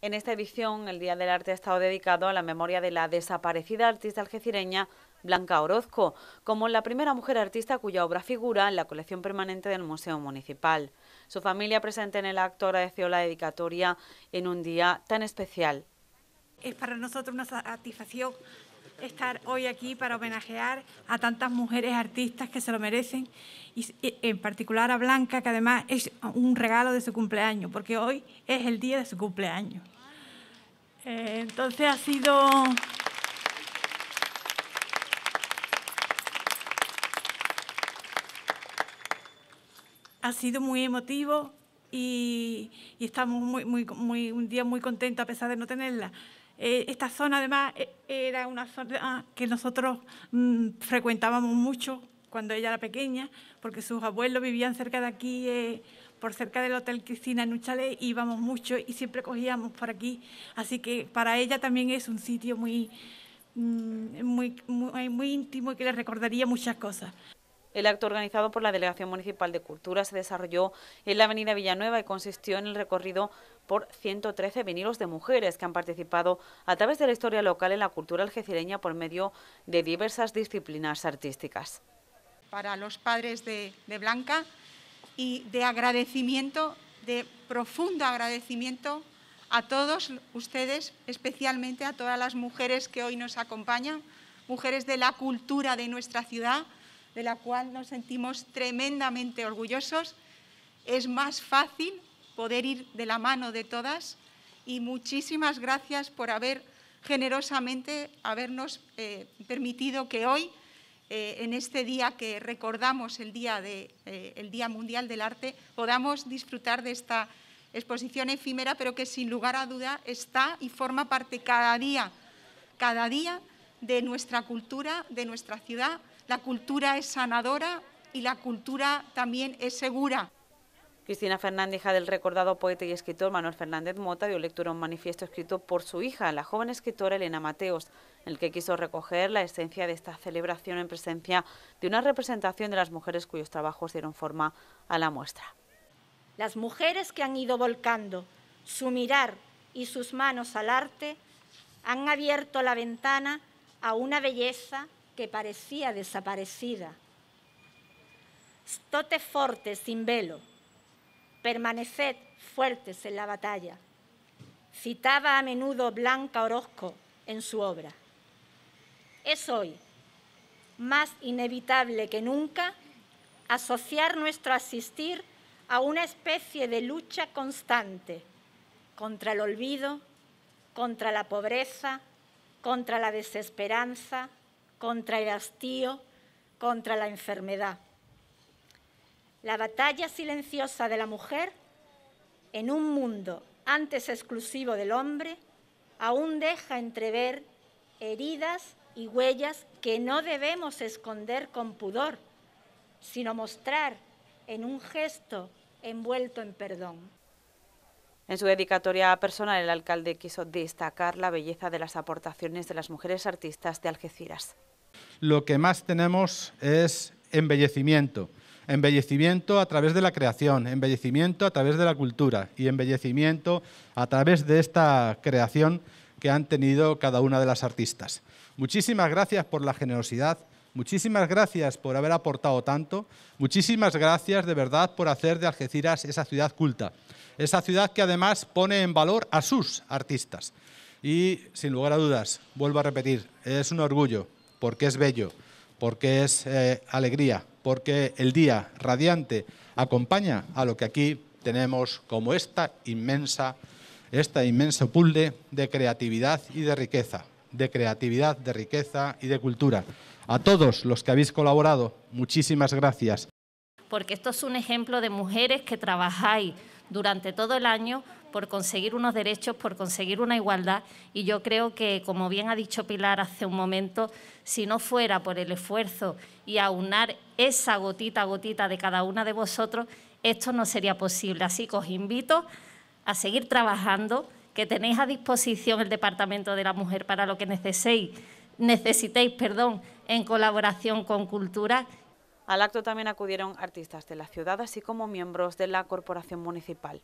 En esta edición, el Día del Arte ha estado dedicado a la memoria de la desaparecida artista algecireña Blanca Orozco, como la primera mujer artista cuya obra figura en la colección permanente del Museo Municipal. Su familia presente en el acto agradeció la dedicatoria en un día tan especial es para nosotros una satisfacción estar hoy aquí para homenajear a tantas mujeres artistas que se lo merecen y en particular a Blanca, que además es un regalo de su cumpleaños, porque hoy es el día de su cumpleaños. Eh, entonces ha sido... Ha sido muy emotivo y, estamos muy, muy, un día muy contentos a pesar de no tenerla. Eh, esta zona además e-, era una zona ah, que nosotros mm, frecuentábamos mucho cuando ella era pequeña, porque sus abuelos vivían cerca de aquí, eh, por cerca del Hotel Cristina en Uchale, íbamos mucho y siempre cogíamos por aquí. Así que para ella también es un sitio muy, mm, muy, muy, muy íntimo y que le recordaría muchas cosas. El acto organizado por la Delegación Municipal de Cultura se desarrolló en la Avenida Villanueva y consistió en el recorrido por 113 vinilos de mujeres que han participado a través de la historia local en la cultura algecireña por medio de diversas disciplinas artísticas. Para los padres de, de Blanca y de agradecimiento, de profundo agradecimiento a todos ustedes, especialmente a todas las mujeres que hoy nos acompañan, mujeres de la cultura de nuestra ciudad, de la cual nos sentimos tremendamente orgullosos. Es más fácil poder ir de la mano de todas y muchísimas gracias por haber generosamente habernos eh, permitido que hoy, eh, en este día que recordamos el día, de, eh, el día Mundial del Arte, podamos disfrutar de esta exposición efímera, pero que sin lugar a duda está y forma parte cada día, cada día de nuestra cultura, de nuestra ciudad. La cultura es sanadora y la cultura también es segura. Cristina Fernández, hija del recordado poeta y escritor Manuel Fernández Mota, dio lectura a un manifiesto escrito por su hija, la joven escritora Elena Mateos, en el que quiso recoger la esencia de esta celebración en presencia de una representación de las mujeres cuyos trabajos dieron forma a la muestra. Las mujeres que han ido volcando su mirar y sus manos al arte han abierto la ventana a una belleza que parecía desaparecida. Stote forte sin velo permaneced fuertes en la batalla. Citaba a menudo Blanca Orozco en su obra. Es hoy más inevitable que nunca asociar nuestro asistir a una especie de lucha constante contra el olvido, contra la pobreza, contra la desesperanza, contra el hastío, contra la enfermedad la batalla silenciosa de la mujer en un mundo antes exclusivo del hombre, aún deja entrever heridas y huellas que no debemos esconder con pudor, sino mostrar en un gesto envuelto en perdón. En su dedicatoria personal, el alcalde quiso destacar la belleza de las aportaciones de las mujeres artistas de Algeciras. Lo que más tenemos es embellecimiento, embellecimiento a través de la creación, embellecimiento a través de la cultura y embellecimiento a través de esta creación que han tenido cada una de las artistas. Muchísimas gracias por la generosidad, muchísimas gracias por haber aportado tanto, muchísimas gracias de verdad por hacer de Algeciras esa ciudad culta, esa ciudad que además pone en valor a sus artistas. Y sin lugar a dudas, vuelvo a repetir, es un orgullo porque es bello porque es eh, alegría, porque el día radiante acompaña a lo que aquí tenemos como esta inmensa, esta inmenso pulde... de creatividad y de riqueza, de creatividad, de riqueza y de cultura. A todos los que habéis colaborado, muchísimas gracias. Porque esto es un ejemplo de mujeres que trabajáis durante todo el año por conseguir unos derechos, por conseguir una igualdad. Y yo creo que, como bien ha dicho Pilar hace un momento, si no fuera por el esfuerzo y aunar esa gotita a gotita de cada una de vosotros, esto no sería posible. Así que os invito a seguir trabajando, que tenéis a disposición el Departamento de la Mujer para lo que necesitéis, necesitéis perdón, en colaboración con Cultura al acto también acudieron artistas de la ciudad, así como miembros de la corporación municipal.